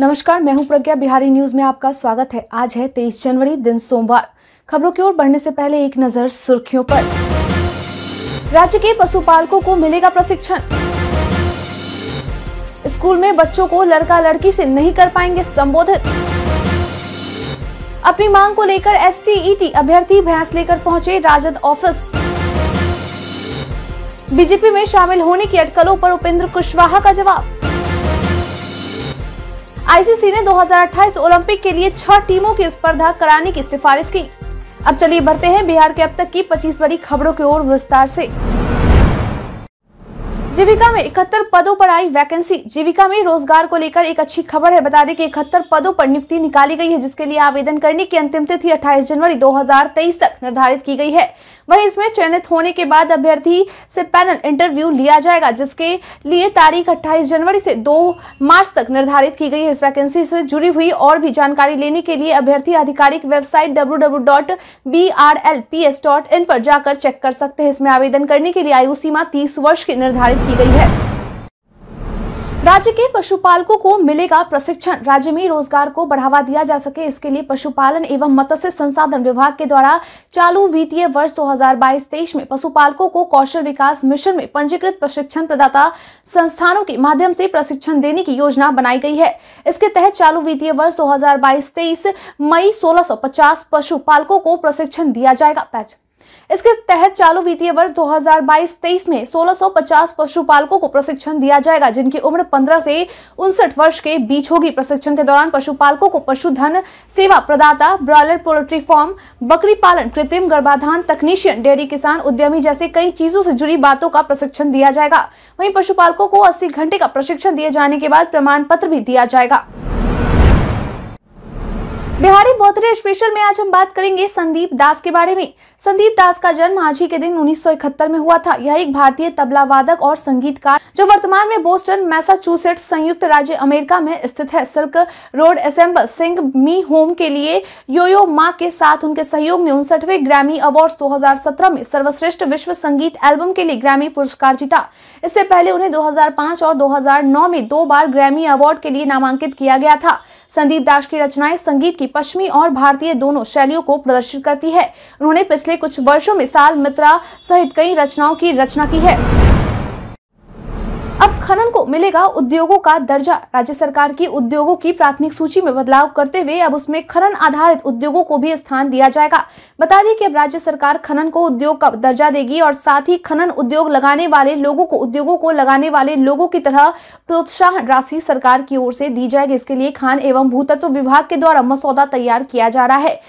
नमस्कार मैं हूं प्रज्ञा बिहारी न्यूज में आपका स्वागत है आज है 23 जनवरी दिन सोमवार खबरों की ओर बढ़ने से पहले एक नजर सुर्खियों पर राज्य के पशुपालकों को मिलेगा प्रशिक्षण स्कूल में बच्चों को लड़का लड़की से नहीं कर पाएंगे संबोधित अपनी मांग को लेकर टी अभ्यर्थी भैंस लेकर पहुंचे राजद ऑफिस बीजेपी में शामिल होने की अटकलों पर उपेंद्र कुशवाहा का जवाब आईसीसी ने 2028 ओलंपिक के लिए छह टीमों की स्पर्धा कराने की सिफारिश की अब चलिए बढ़ते हैं बिहार के अब तक की 25 बड़ी खबरों की ओर विस्तार से। जीविका में इकहत्तर पदों पर आई वैकेंसी जीविका में रोजगार को लेकर एक अच्छी खबर है बता दें कि इकहत्तर पदों पर नियुक्ति निकाली गई है जिसके लिए आवेदन करने की अंतिम तिथि 28 जनवरी 2023 तक निर्धारित की गई है वहीं इसमें चयनित होने के बाद अभ्यर्थी से पैनल इंटरव्यू लिया जाएगा जिसके लिए तारीख अट्ठाईस जनवरी से दो मार्च तक निर्धारित की गई है इस वैकेंसी से जुड़ी हुई और भी जानकारी लेने के लिए अभ्यर्थी आधिकारिक वेबसाइट डब्ल्यू पर जाकर चेक कर सकते हैं इसमें आवेदन करने के लिए आयु सीमा तीस वर्ष की निर्धारित की गई है राज्य के पशुपालकों को मिलेगा प्रशिक्षण राज्य में रोजगार को बढ़ावा दिया जा सके इसके लिए पशुपालन एवं मत्स्य संसाधन विभाग के द्वारा चालू वित्तीय वर्ष 2022-23 में पशुपालकों को कौशल विकास मिशन में पंजीकृत प्रशिक्षण प्रदाता संस्थानों के माध्यम से प्रशिक्षण देने की योजना बनाई गई है इसके तहत चालू वित्तीय वर्ष दो हजार मई सोलह पशुपालकों को प्रशिक्षण दिया जाएगा इसके तहत चालू वित्तीय वर्ष 2022-23 में 1650 पशुपालकों को प्रशिक्षण दिया जाएगा जिनकी उम्र 15 से उनसठ वर्ष के बीच होगी प्रशिक्षण के दौरान पशुपालकों को पशुधन सेवा प्रदाता ब्रॉयलर पोल्ट्री फार्म बकरी पालन कृत्रिम गर्भाधान तकनीशियन डेयरी किसान उद्यमी जैसे कई चीजों से जुड़ी बातों का प्रशिक्षण दिया जाएगा वही पशुपालकों को अस्सी घंटे का प्रशिक्षण दिए जाने के बाद प्रमाण पत्र भी दिया जाएगा बिहारी बोतरे स्पेशल में आज हम बात करेंगे संदीप दास के बारे में संदीप दास का जन्म आज ही के दिन उन्नीस में हुआ था यह एक भारतीय तबला वादक और संगीतकार जो वर्तमान में बोस्टन मैसाचुसेट्स संयुक्त राज्य अमेरिका में स्थित है सिल्क रोड असेंबल सिंह मी होम के लिए योयो मा के साथ उनके सहयोग ने उनसठवे ग्रामी अवार्ड दो में सर्वश्रेष्ठ विश्व संगीत एल्बम के लिए ग्रामी पुरस्कार जीता इससे पहले उन्हें दो और दो में दो बार ग्रामी अवार्ड के लिए नामांकित किया गया था संदीप दास की रचनाएं संगीत की पश्चिमी और भारतीय दोनों शैलियों को प्रदर्शित करती है उन्होंने पिछले कुछ वर्षों में साल मित्रा सहित कई रचनाओं की रचना की है अब खनन को मिलेगा उद्योगों का दर्जा राज्य सरकार की उद्योगों की प्राथमिक सूची में बदलाव करते हुए अब उसमें खनन आधारित उद्योगों को भी स्थान दिया जाएगा बता दें कि अब राज्य सरकार खनन को उद्योग का दर्जा देगी और साथ ही खनन उद्योग लगाने वाले लोगों को उद्योगों को लगाने वाले लोगों की तरह प्रोत्साहन राशि सरकार की ओर से दी जाएगी इसके लिए खान एवं भूतत्व विभाग के द्वारा मसौदा तैयार किया जा रहा है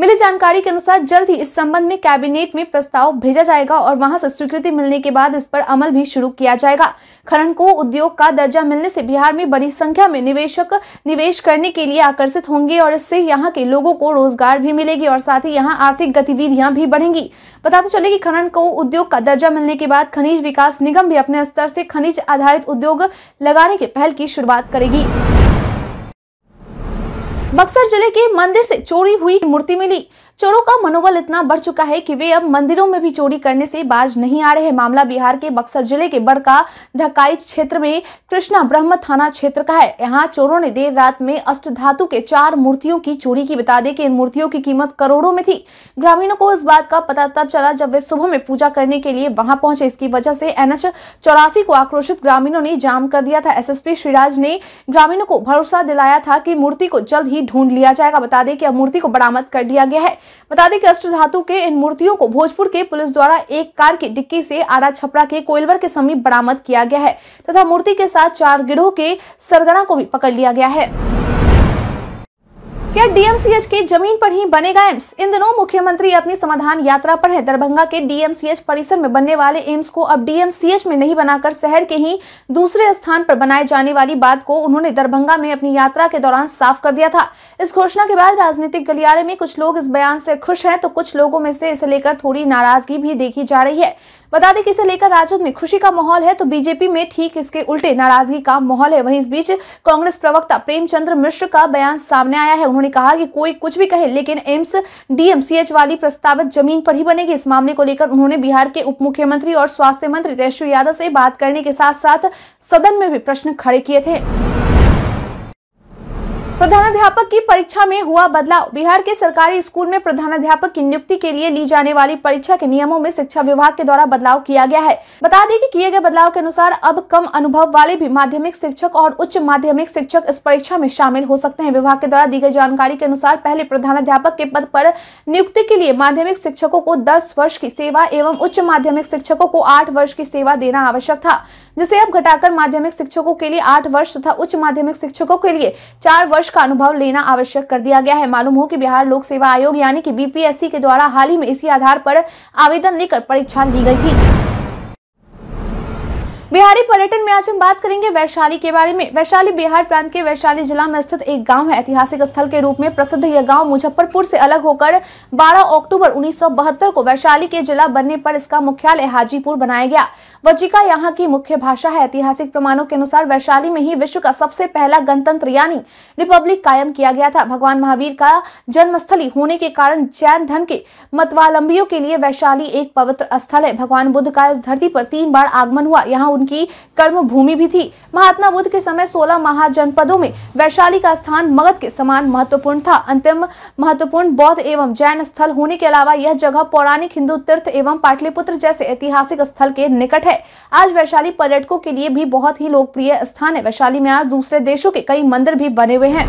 मिली जानकारी के अनुसार जल्द ही इस संबंध में कैबिनेट में प्रस्ताव भेजा जाएगा और वहां से स्वीकृति मिलने के बाद इस पर अमल भी शुरू किया जाएगा खनन को उद्योग का दर्जा मिलने से बिहार में बड़ी संख्या में निवेशक निवेश करने के लिए आकर्षित होंगे और इससे यहाँ के लोगों को रोजगार भी मिलेगी और साथ ही यहाँ आर्थिक गतिविधियां भी बढ़ेंगी बताते चले की खनन को उद्योग का दर्जा मिलने के बाद खनिज विकास निगम भी अपने स्तर से खनिज आधारित उद्योग लगाने के पहल की शुरुआत करेगी बक्सर जिले के मंदिर से चोरी हुई मूर्ति मिली चोरों का मनोबल इतना बढ़ चुका है कि वे अब मंदिरों में भी चोरी करने से बाज नहीं आ रहे हैं मामला बिहार के बक्सर जिले के बड़का धकाई क्षेत्र में कृष्णा ब्रह्म थाना क्षेत्र का है यहाँ चोरों ने देर रात में अष्ट धातु के चार मूर्तियों की चोरी की बता दे कि इन मूर्तियों की कीमत करोड़ों में थी ग्रामीणों को इस बात का पता तब चला जब वे सुबह में पूजा करने के लिए वहां पहुंचे इसकी वजह से एनएच चौरासी को आक्रोशित ग्रामीणों ने जाम कर दिया था एस श्रीराज ने ग्रामीणों को भरोसा दिलाया था कि मूर्ति को जल्द ही ढूंढ लिया जाएगा बता दे की अब मूर्ति को बरामद कर दिया गया है बता दें कि अष्ट धातु के इन मूर्तियों को भोजपुर के पुलिस द्वारा एक कार की डिक्की से आरा छपरा के कोयलवर के समीप बरामद किया गया है तथा मूर्ति के साथ चार गिरोह के सरगना को भी पकड़ लिया गया है क्या डीएमसीएच के जमीन पर ही बनेगा एम्स इन दिनों मुख्यमंत्री अपनी समाधान यात्रा पर है दरभंगा के डीएमसीएच परिसर में बनने वाले एम्स को अब डीएमसीएच में नहीं बनाकर शहर के ही दूसरे स्थान पर बनाए जाने वाली बात को उन्होंने दरभंगा में अपनी यात्रा के दौरान साफ कर दिया था इस घोषणा के बाद राजनीतिक गलियारे में कुछ लोग इस बयान से खुश है तो कुछ लोगों में से इसे लेकर थोड़ी नाराजगी भी देखी जा रही है बता दें कि इसे लेकर राजद में खुशी का माहौल है तो बीजेपी में ठीक इसके उल्टे नाराजगी का माहौल है वहीं इस बीच कांग्रेस प्रवक्ता प्रेमचंद्र मिश्र का बयान सामने आया है उन्होंने उन्होंने कहा कि कोई कुछ भी कहे लेकिन एम्स डीएमसीएच वाली प्रस्तावित जमीन पर ही बनेगी इस मामले को लेकर उन्होंने बिहार के उप मुख्यमंत्री और स्वास्थ्य मंत्री तेजस्वी यादव से बात करने के साथ साथ सदन में भी प्रश्न खड़े किए थे प्रधानाध्यापक की परीक्षा में हुआ बदलाव बिहार के सरकारी स्कूल में प्रधानाध्यापक की नियुक्ति के लिए ली जाने वाली परीक्षा के नियमों में शिक्षा विभाग के द्वारा बदलाव किया गया है बता दें कि किए गए बदलाव के अनुसार अब कम अनुभव वाले भी माध्यमिक शिक्षक और उच्च माध्यमिक शिक्षक इस परीक्षा में शामिल हो सकते हैं विभाग के द्वारा दी गई जानकारी के अनुसार पहले प्रधानाध्यापक के पद पर नियुक्ति के लिए माध्यमिक शिक्षकों को दस वर्ष की सेवा एवं उच्च माध्यमिक शिक्षकों को आठ वर्ष की सेवा देना आवश्यक था जिसे अब घटाकर माध्यमिक शिक्षकों के लिए आठ वर्ष तथा उच्च माध्यमिक शिक्षकों के लिए चार वर्ष वर्ष का अनुभव लेना आवश्यक कर दिया गया है मालूम हो कि बिहार लोक सेवा आयोग यानी कि बीपीएससी के द्वारा हाल ही में इसी आधार पर आवेदन लेकर परीक्षा ली गई थी बिहारी पर्यटन में आज हम बात करेंगे वैशाली के बारे में वैशाली बिहार प्रांत के वैशाली जिला में स्थित एक गाँव है ऐतिहासिक स्थल के रूप में प्रसिद्ध यह गाँव मुजफ्फरपुर से अलग होकर 12 अक्टूबर 1972 को वैशाली के जिला बनने पर इसका मुख्यालय हाजीपुर बनाया गया वजिका यहाँ की मुख्य भाषा है ऐतिहासिक प्रमाणों के अनुसार वैशाली में ही विश्व का सबसे पहला गणतंत्र यानी रिपब्लिक कायम किया गया था भगवान महावीर का स्थली होने के कारण जैन धर्म के मतवालंबियों के लिए वैशाली एक पवित्र स्थल है भगवान बुद्ध का इस धरती पर तीन बार आगमन हुआ यहाँ उनकी कर्मभूमि भी थी महात्मा बुद्ध के समय 16 महाजनपदों में वैशाली का स्थान मगध के समान महत्वपूर्ण था अंतिम महत्वपूर्ण बौद्ध एवं जैन स्थल होने के अलावा यह जगह पौराणिक हिंदू तीर्थ एवं पाटलिपुत्र जैसे ऐतिहासिक स्थल के निकट है आज वैशाली पर्यटकों के लिए भी बहुत ही लोकप्रिय स्थान है वैशाली में आज दूसरे देशों के कई मंदिर भी बने हुए हैं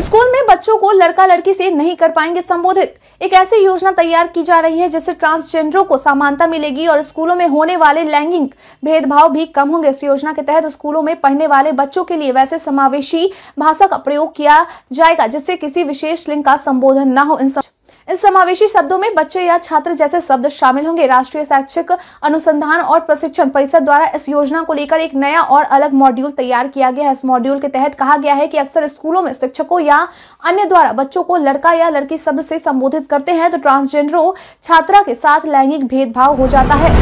स्कूल में बच्चों को लड़का लड़की से नहीं कर पाएंगे संबोधित एक ऐसी योजना तैयार की जा रही है जिससे ट्रांसजेंडरों को समानता मिलेगी और स्कूलों में होने वाले लैंगिक भेदभाव भी कम होंगे इस योजना के तहत स्कूलों में पढ़ने वाले बच्चों के लिए वैसे समावेशी भाषा का प्रयोग किया जाएगा जिससे किसी विशेष लिंग का संबोधन न हो इन सब इन समावेशी शब्दों में बच्चे या छात्र जैसे शब्द शामिल होंगे राष्ट्रीय शैक्षिक अनुसंधान और प्रशिक्षण परिषद द्वारा इस योजना को लेकर एक नया और अलग मॉड्यूल तैयार किया गया है इस मॉड्यूल के तहत कहा गया है कि अक्सर स्कूलों में शिक्षकों या अन्य द्वारा बच्चों को लड़का या लड़की शब्द से संबोधित करते हैं तो ट्रांसजेंडरों छात्रा के साथ लैंगिक भेदभाव हो जाता है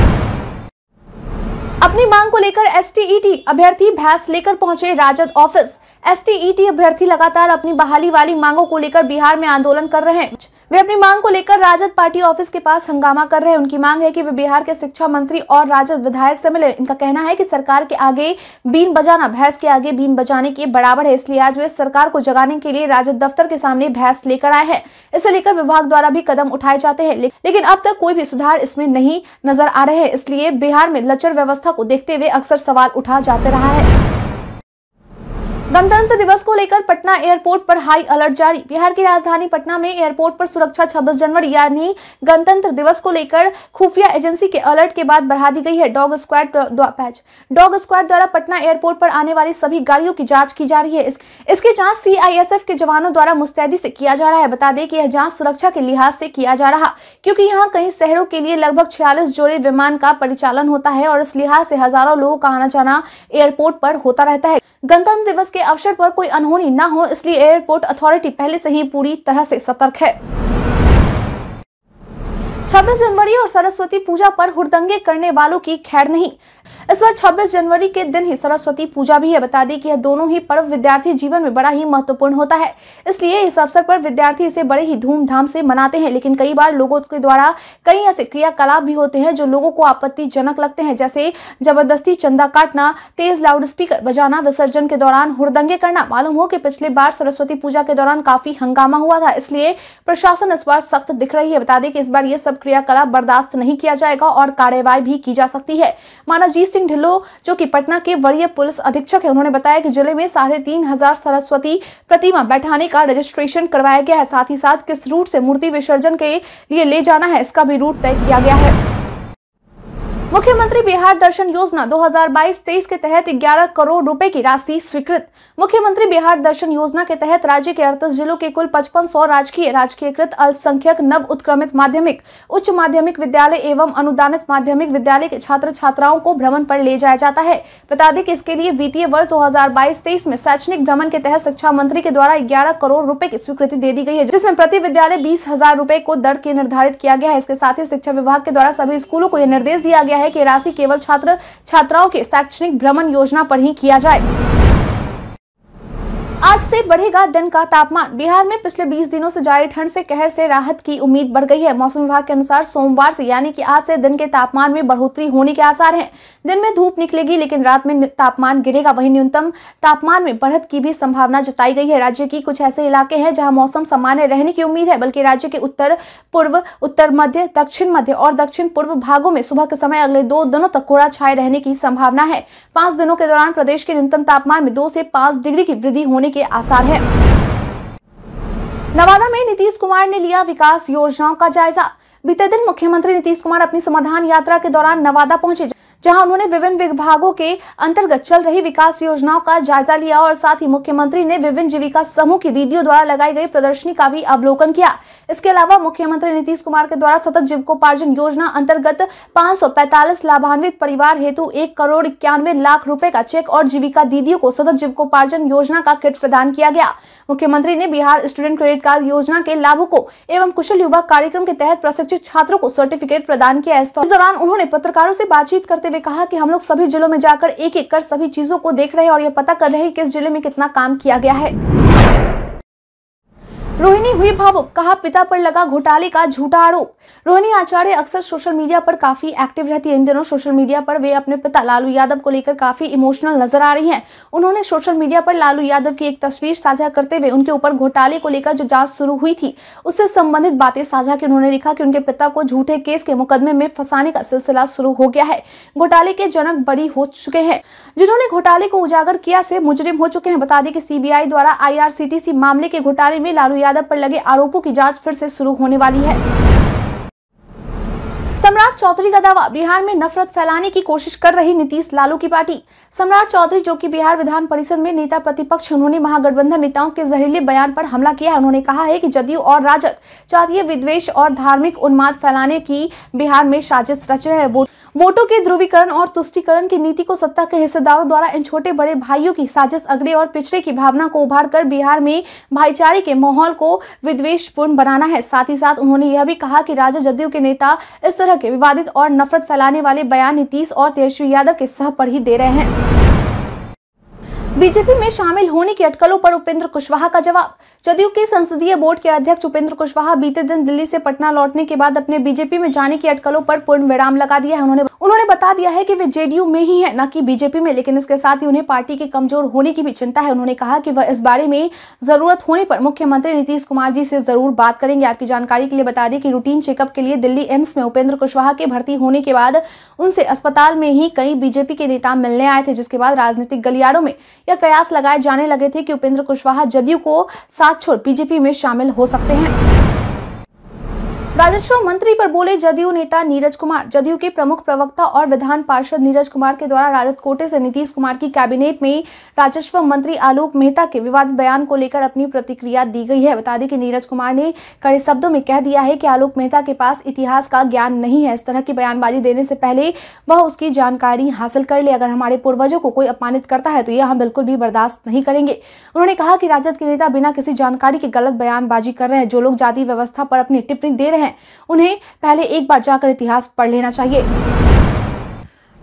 अपनी मांग को लेकर एस अभ्यर्थी भैंस लेकर पहुंचे राजद ऑफिस एस अभ्यर्थी लगातार अपनी बहाली वाली मांगों को लेकर बिहार में आंदोलन कर रहे हैं वे अपनी मांग को लेकर राजद पार्टी ऑफिस के पास हंगामा कर रहे हैं उनकी मांग है कि वे बिहार के शिक्षा मंत्री और राजद विधायक से मिले इनका कहना है कि सरकार के आगे बीन बजाना भैंस के आगे बीन बजाने के बराबर है इसलिए आज वे सरकार को जगाने के लिए राजद दफ्तर के सामने भैंस लेकर आए हैं इसे लेकर विभाग द्वारा भी कदम उठाए जाते हैं लेकिन अब तक कोई भी सुधार इसमें नहीं नजर आ रहे हैं इसलिए बिहार में लचर व्यवस्था को देखते हुए अक्सर सवाल उठा जाते रहा है गणतंत्र दिवस को लेकर पटना एयरपोर्ट पर हाई अलर्ट जारी बिहार की राजधानी पटना में एयरपोर्ट पर सुरक्षा 26 जनवरी यानी गणतंत्र दिवस को लेकर खुफिया एजेंसी के अलर्ट के बाद बढ़ा दी गई है डॉग स्क्वाड पैच डॉग स्क्वाड द्वारा पटना एयरपोर्ट पर आने वाली सभी गाड़ियों की जाँच की जा रही है इस, इसकी जाँच सी के जवानों द्वारा मुस्तैदी से किया जा रहा है बता दें कि यह जाँच सुरक्षा के लिहाज से किया जा रहा क्योंकि यहाँ कई शहरों के लिए लगभग छियालीस जोड़े विमान का परिचालन होता है और इस लिहाज से हजारों लोगों का आना जाना एयरपोर्ट पर होता रहता है गणतंत्र दिवस के अवसर पर कोई अनहोनी ना हो इसलिए एयरपोर्ट अथॉरिटी पहले से ही पूरी तरह से सतर्क है 26 जनवरी और सरस्वती पूजा पर हुरदंगे करने वालों की खैर नहीं इस बार 26 जनवरी के दिन ही सरस्वती पूजा भी है बता दें कि यह दोनों ही पर्व विद्यार्थी जीवन में बड़ा ही महत्वपूर्ण होता है इसलिए इस अवसर पर विद्यार्थी इसे बड़े ही धूमधाम से मनाते हैं लेकिन कई बार लोगों के द्वारा कई ऐसे क्रियाकलाप भी होते हैं जो लोगों को आपत्तिजनक लगते हैं जैसे जबरदस्ती चंदा काटना तेज लाउड स्पीकर बजाना विसर्जन के दौरान हुरदंगे करना मालूम हो कि पिछले बार सरस्वती पूजा के दौरान काफी हंगामा हुआ था इसलिए प्रशासन इस बार सख्त दिख रही है बता दें कि इस बार ये सब क्रियाकलाप बर्दाश्त नहीं किया जाएगा और कार्यवाही भी की जा सकती है मानवजीत सिंह ढिल्लो जो कि पटना के वरीय पुलिस अधीक्षक है उन्होंने बताया कि जिले में साढ़े तीन हजार सरस्वती प्रतिमा बैठाने का रजिस्ट्रेशन करवाया गया है साथ ही साथ किस रूट से मूर्ति विसर्जन के लिए ले जाना है इसका भी रूट तय किया गया है मुख्यमंत्री बिहार दर्शन योजना 2022-23 के तहत 11 करोड़ रुपए की राशि स्वीकृत मुख्यमंत्री बिहार दर्शन योजना के तहत राज्य के अड़तीस जिलों के कुल पचपन सौ राजकीय राजकीयकृत अल्पसंख्यक नव उत्क्रमित माध्यमिक उच्च माध्यमिक विद्यालय एवं अनुदानित माध्यमिक विद्यालय के छात्र छात्राओं को भ्रमण पर ले जाया जाता है बता दें कि इसके लिए वित्तीय वर्ष दो हजार में शैक्षणिक भ्रमण के तहत शिक्षा मंत्री के द्वारा ग्यारह करोड़ रूपए की स्वीकृति दे दी गई है जिसमें प्रति विद्यालय बीस हजार को दर के निर्धारित किया गया है इसके साथ ही शिक्षा विभाग के द्वारा सभी स्कूलों को यह निर्देश दिया गया है कि राशि केवल छात्र छात्राओं के शैक्षणिक भ्रमण योजना पर ही किया जाए आज से बढ़ेगा दिन का तापमान बिहार में पिछले 20 दिनों से जारी ठंड से कहर से राहत की उम्मीद बढ़ गई है मौसम विभाग के अनुसार सोमवार से यानी कि आज से दिन के तापमान में बढ़ोतरी होने के आसार हैं दिन में धूप निकलेगी लेकिन रात में तापमान गिरेगा वहीं न्यूनतम तापमान में बढ़त की भी संभावना जताई गई है राज्य की कुछ ऐसे इलाके हैं जहाँ मौसम सामान्य रहने की उम्मीद है बल्कि राज्य के उत्तर पूर्व उत्तर मध्य दक्षिण मध्य और दक्षिण पूर्व भागों में सुबह के समय अगले दो दिनों तक कोड़ा छाये रहने की संभावना है पांच दिनों के दौरान प्रदेश के न्यूनतम तापमान में दो से पांच डिग्री की वृद्धि होने होने के आसार है नवादा में नीतीश कुमार ने लिया विकास योजनाओं का जायजा बीते दिन मुख्यमंत्री नीतीश कुमार अपनी समाधान यात्रा के दौरान नवादा पहुंचे जहां उन्होंने विभिन्न विभागों के अंतर्गत चल रही विकास योजनाओं का जायजा लिया और साथ ही मुख्यमंत्री ने विभिन्न जीविका समूह की दीदियों द्वारा लगाई गई प्रदर्शनी का भी अवलोकन किया इसके अलावा मुख्यमंत्री नीतीश कुमार के द्वारा सतत जीविकोपार्जन योजना अंतर्गत पांच लाभान्वित परिवार हेतु एक करोड़ इक्यानवे लाख रूपए का चेक और जीविका दीदियों को सतत जीविकोपार्जन योजना का किट प्रदान किया गया मुख्यमंत्री ने बिहार स्टूडेंट क्रेडिट कार्ड योजना के लाभुकों एवं कुशल युवा कार्यक्रम के तहत प्रशिक्षित छात्रों को सर्टिफिकेट प्रदान किया इस दौरान उन्होंने पत्रकारों से बातचीत करते करते हुए कहा कि हम लोग सभी जिलों में जाकर एक एक कर सभी चीजों को देख रहे हैं और यह पता कर रहे हैं किस जिले में कितना काम किया गया है रोहिणी हुई भावुक कहा पिता पर लगा घोटाले का झूठा आरोप रोहिणी आचार्य अक्सर सोशल मीडिया पर काफी एक्टिव रहती है इन दिनों सोशल मीडिया पर वे अपने पिता लालू यादव को लेकर काफी इमोशनल नजर आ रही हैं उन्होंने सोशल मीडिया पर लालू यादव की एक तस्वीर साझा करते हुए उनके ऊपर घोटाले को लेकर जो जांच शुरू हुई थी उससे संबंधित बातें साझा की उन्होंने लिखा की उनके पिता को झूठे केस के मुकदमे में फंसाने का सिलसिला शुरू हो गया है घोटाले के जनक बड़ी हो चुके हैं जिन्होंने घोटाले को उजागर किया से मुजरिम हो चुके हैं बता दें कि सीबीआई द्वारा आई मामले के घोटाले में लालू यादव पर लगे आरोपों की जांच फिर से शुरू होने वाली है सम्राट चौधरी का दावा बिहार में नफरत फैलाने की कोशिश कर रही नीतीश लालू की पार्टी सम्राट चौधरी जो कि बिहार विधान परिषद में नेता प्रतिपक्ष उन्होंने महागठबंधन नेताओं के जहरीले बयान पर हमला किया उन्होंने कहा है कि जदयू और राजद जातीय विद्वेश और धार्मिक उन्माद फैलाने की बिहार में साजिश रच रहे हैं वो वोटों के ध्रुवीकरण और तुष्टिकरण की नीति को सत्ता के हिस्सेदारों द्वारा इन छोटे बड़े भाइयों की साजिश अगड़े और पिछड़े की भावना को उभार कर बिहार में भाईचारे के माहौल को विद्वेशपूर्ण बनाना है साथ ही साथ उन्होंने यह भी कहा कि राजा जदयू के नेता इस तरह के विवादित और नफरत फैलाने वाले बयान नीतीश और तेजस्वी यादव के सह पर ही दे रहे हैं बीजेपी में शामिल होने की अटकलों पर उपेंद्र कुशवाहा का जवाब जदयू के संसदीय बोर्ड के अध्यक्ष उपेंद्र कुशवाहा बीते दिन दिल्ली से पटना लौटने के बाद अपने बीजेपी में जाने की अटकलों पर पूर्ण विराम लगा दिया है उन्होंने उन्होंने बता दिया है कि वे जेडीयू में ही है न कि बीजेपी में लेकिन इसके साथ ही उन्हें पार्टी के कमजोर होने की भी चिंता है उन्होंने कहा कि वह इस बारे में जरूरत होने पर मुख्यमंत्री नीतीश कुमार जी से जरूर बात करेंगे आपकी जानकारी के लिए बता दें कि रूटीन चेकअप के लिए दिल्ली एम्स में उपेंद्र कुशवाहा के भर्ती होने के बाद उनसे अस्पताल में ही कई बीजेपी के नेता मिलने आए थे जिसके बाद राजनीतिक गलियारों में या कयास लगाए जाने लगे थे कि उपेंद्र कुशवाहा जदयू को साथ छोड़ बीजेपी में शामिल हो सकते हैं राजस्व मंत्री पर बोले जदयू नेता नीरज कुमार जदयू के प्रमुख प्रवक्ता और विधान पार्षद नीरज कुमार के द्वारा राजद कोटे से नीतीश कुमार की कैबिनेट में राजस्व मंत्री आलोक मेहता के विवादित बयान को लेकर अपनी प्रतिक्रिया दी गई है बता दें कि नीरज कुमार ने कड़े शब्दों में कह दिया है कि आलोक मेहता के पास इतिहास का ज्ञान नहीं है इस तरह की बयानबाजी देने से पहले वह उसकी जानकारी हासिल कर ले अगर हमारे पूर्वजों को कोई अपमानित करता है तो यह हम बिल्कुल भी बर्दाश्त नहीं करेंगे उन्होंने कहा कि राजद के नेता बिना किसी जानकारी के गलत बयानबाजी कर रहे हैं जो लोग जाति व्यवस्था पर अपनी टिप्पणी दे रहे रहे हैं उन्हें पहले एक बार जाकर इतिहास पढ़ लेना चाहिए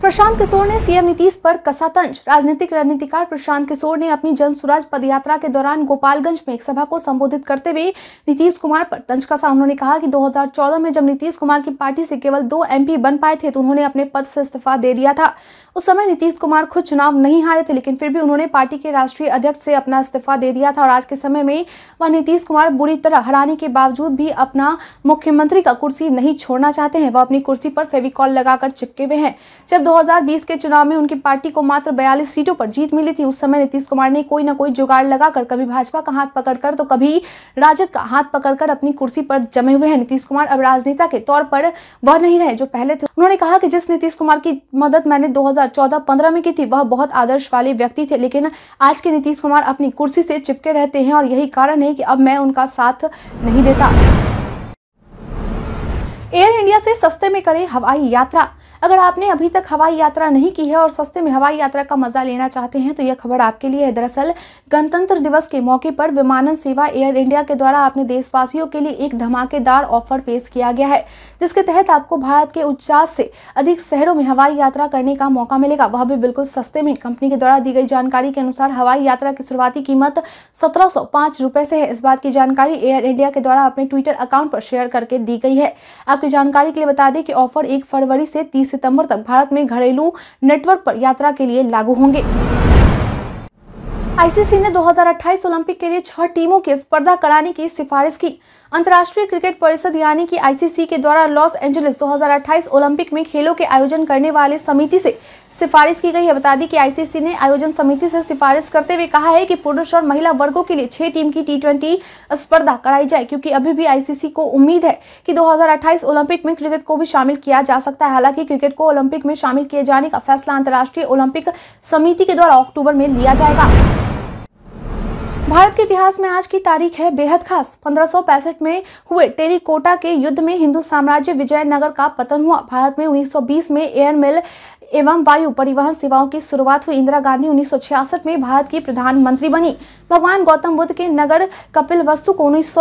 प्रशांत किशोर ने सीएम नीतीश पर कसा तंज राजनीतिक रणनीतिकार प्रशांत किशोर ने अपनी जन स्वराज पदयात्रा के दौरान गोपालगंज में एक सभा को संबोधित करते हुए नीतीश कुमार पर तंज कसा उन्होंने कहा कि 2014 में जब नीतीश कुमार की पार्टी से केवल दो एमपी बन पाए थे तो उन्होंने अपने पद से इस्तीफा दे दिया था उस समय नीतीश कुमार खुद चुनाव नहीं हारे थे लेकिन फिर भी उन्होंने पार्टी के राष्ट्रीय अध्यक्ष से अपना इस्तीफा दे दिया था और आज के समय में वह नीतीश कुमार बुरी तरह हराने के बावजूद भी अपना मुख्यमंत्री का कुर्सी नहीं छोड़ना चाहते हैं वह अपनी कुर्सी पर फेविकॉल लगाकर चिपके हुए हैं जब दो के चुनाव में उनकी पार्टी को मात्र बयालीस सीटों पर जीत मिली थी उस समय नीतीश कुमार ने कोई ना कोई जुगाड़ लगाकर कभी भाजपा का हाथ पकड़कर तो कभी राजद का हाथ पकड़कर अपनी कुर्सी पर जमे हुए हैं नीतीश कुमार अब राजनेता के तौर पर वह नहीं रहे जो पहले थे उन्होंने कहा कि जिस नीतीश कुमार की मदद मैंने 2014-15 में की थी वह बहुत आदर्श वाले व्यक्ति थे लेकिन आज के नीतीश कुमार अपनी कुर्सी से चिपके रहते हैं और यही कारण है कि अब मैं उनका साथ नहीं देता एयर इंडिया से सस्ते में करे हवाई यात्रा अगर आपने अभी तक हवाई यात्रा नहीं की है और सस्ते में हवाई यात्रा का मजा लेना चाहते हैं तो यह खबर आपके लिए है दरअसल गणतंत्र दिवस के मौके पर विमानन सेवा एयर इंडिया के द्वारा अपने देशवासियों के लिए एक धमाकेदार ऑफर पेश किया गया है जिसके तहत आपको भारत के उच्चास से अधिक शहरों में हवाई यात्रा करने का मौका मिलेगा वह भी बिल्कुल सस्ते में कंपनी के द्वारा दी गई जानकारी के अनुसार हवाई यात्रा की शुरुआती कीमत सत्रह सौ से है इस बात की जानकारी एयर इंडिया के द्वारा अपने ट्विटर अकाउंट पर शेयर करके दी गई है आपकी जानकारी के लिए बता दें कि ऑफर एक फरवरी से तीस सितंबर तक भारत में घरेलू नेटवर्क पर यात्रा के लिए लागू होंगे आईसीसी ने 2028 ओलंपिक के लिए छह टीमों की स्पर्धा कराने की सिफारिश की अंतर्राष्ट्रीय क्रिकेट परिषद यानी कि आईसीसी के द्वारा लॉस एंजलिस 2028 ओलंपिक में खेलों के आयोजन करने वाले समिति से सिफारिश की गई है बता दी कि आईसीसी ने आयोजन समिति से सिफारिश करते हुए कहा है कि पुरुष और महिला वर्गों के लिए छह टीम की टी ट्वेंटी स्पर्धा कराई जाए क्योंकि अभी भी आईसीसी को उम्मीद है कि 2028 ओलंपिक में क्रिकेट को भी शामिल किया जा सकता है हालांकि क्रिकेट को ओलंपिक में शामिल किए जाने का फैसला अंतर्राष्ट्रीय ओलंपिक समिति के द्वारा अक्टूबर में लिया जाएगा भारत के इतिहास में आज की तारीख है बेहद खास पंद्रह में हुए टेरिकोटा के युद्ध में हिंदू साम्राज्य विजयनगर का पतन हुआ भारत में 1920 में एयर मिल एवं वायु परिवहन सेवाओं की शुरुआत हुई इंदिरा गांधी उन्नीस में भारत की प्रधानमंत्री बनी भगवान गौतम बुद्ध के नगर कपिल वस्तु को उन्नीस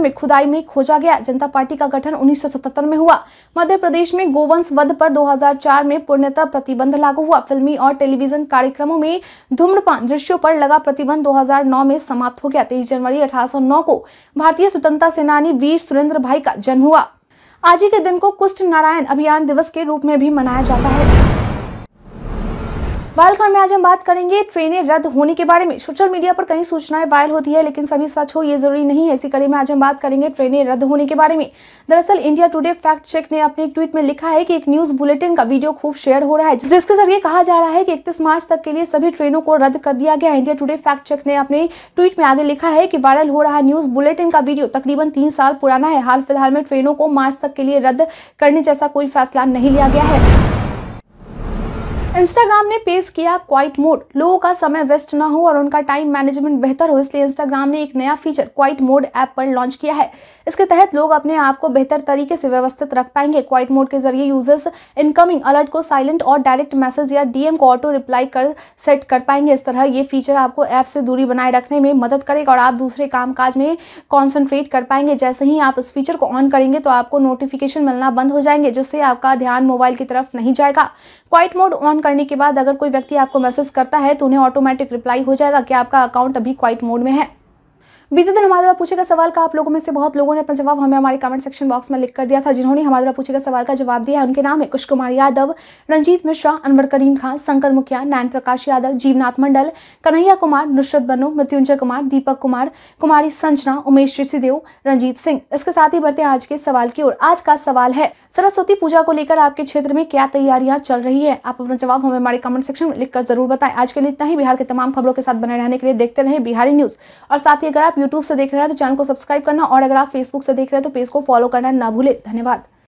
में खुदाई में खोजा गया जनता पार्टी का गठन उन्नीस में हुआ मध्य प्रदेश में गोवंश वध पर 2004 में पूर्णतः प्रतिबंध लागू हुआ फिल्मी और टेलीविजन कार्यक्रमों में धूम्रपान दृश्यों पर लगा प्रतिबंध दो में समाप्त हो गया तेईस जनवरी अठारह को भारतीय स्वतंत्रता सेनानी वीर सुरेंद्र भाई का जन्म हुआ आज ही के दिन को कुष्ठ नारायण अभियान दिवस के रूप में भी मनाया जाता है बालखंड में आज हम बात करेंगे ट्रेनें रद्द होने के बारे में सोशल मीडिया पर कई सूचनाएं वायरल होती है लेकिन सभी सच हो ये जरूरी नहीं है इसी कड़ी में आज हम बात करेंगे ट्रेनें रद्द होने के बारे में दरअसल इंडिया टुडे फैक्ट चेक ने अपने ट्वीट में लिखा है कि एक न्यूज बुलेटिन का वीडियो खूब शेयर हो रहा है जिसके जरिए कहा जा रहा है की इकतीस मार्च तक के लिए सभी ट्रेनों को रद्द कर दिया गया इंडिया टुडे फैक्ट चेक ने अपने ट्वीट में आगे लिखा है की वायरल हो रहा न्यूज बुलेटिन का वीडियो तकरीबन तीन साल पुराना है हाल फिलहाल में ट्रेनों को मार्च तक के लिए रद्द करने जैसा कोई फैसला नहीं लिया गया है इंस्टाग्राम ने पेश किया क्वाइट मोड लोगों का समय वेस्ट ना हो और उनका टाइम मैनेजमेंट बेहतर हो इसलिए इंस्टाग्राम ने एक नया फीचर क्वाइट मोड ऐप पर लॉन्च किया है इसके तहत लोग अपने आप को बेहतर तरीके से व्यवस्थित रख पाएंगे क्वाइट मोड के जरिए यूजर्स इनकमिंग अलर्ट को साइलेंट और डायरेक्ट मैसेज या डीएम को ऑटो रिप्लाई कर सेट कर पाएंगे इस तरह ये फीचर आपको ऐप से दूरी बनाए रखने में मदद करेगा और आप दूसरे काम में कॉन्सेंट्रेट कर पाएंगे जैसे ही आप इस फीचर को ऑन करेंगे तो आपको नोटिफिकेशन मिलना बंद हो जाएंगे जिससे आपका ध्यान मोबाइल की तरफ नहीं जाएगा क्वाइट मोड ऑन करने के बाद अगर कोई व्यक्ति आपको मैसेज करता है तो उन्हें ऑटोमेटिक रिप्लाई हो जाएगा कि आपका अकाउंट अभी क्वाइट मोड में है बीते दिन हमारे द्वारा पूछे गए सवाल का आप लोगों में से बहुत लोगों ने अपना जवाब हमें हमारे कमेंट सेक्शन बॉक्स में लिख कर दिया था जिन्होंने हमारे द्वारा पूछे गए सवाल का जवाब दिया है उनके नाम है कुश कुमार यादव रंजीत मिश्रा अनवर करीम खान शंकर मुखिया नैन प्रकाश यादव जीवनाथ मंडल कन्हैया कुमार नुसरत बनो मृत्युंजय कुमार दीपक कुमार कुमारी संजना उमेश ऋषिदेव रंजीत सिंह इसके साथ ही बढ़ते आज के सवाल की ओर आज का सवाल है सरस्वती पूजा को लेकर आपके क्षेत्र में क्या तैयारियां चल रही है आप अपना जवाब हमें हमारे कमेंट सेक्शन में लिखकर जरूर बताएं आज के लिए इतना ही बिहार के तमाम खबरों के साथ बने रहने के लिए देखते रहे बिहारी न्यूज और साथ ही अगर आप यूट्यूब से देख रहे हैं तो चैनल को सब्सक्राइब करना और अगर आप फेसबुक से देख रहे हैं तो पेज को फॉलो करना ना भूले धन्यवाद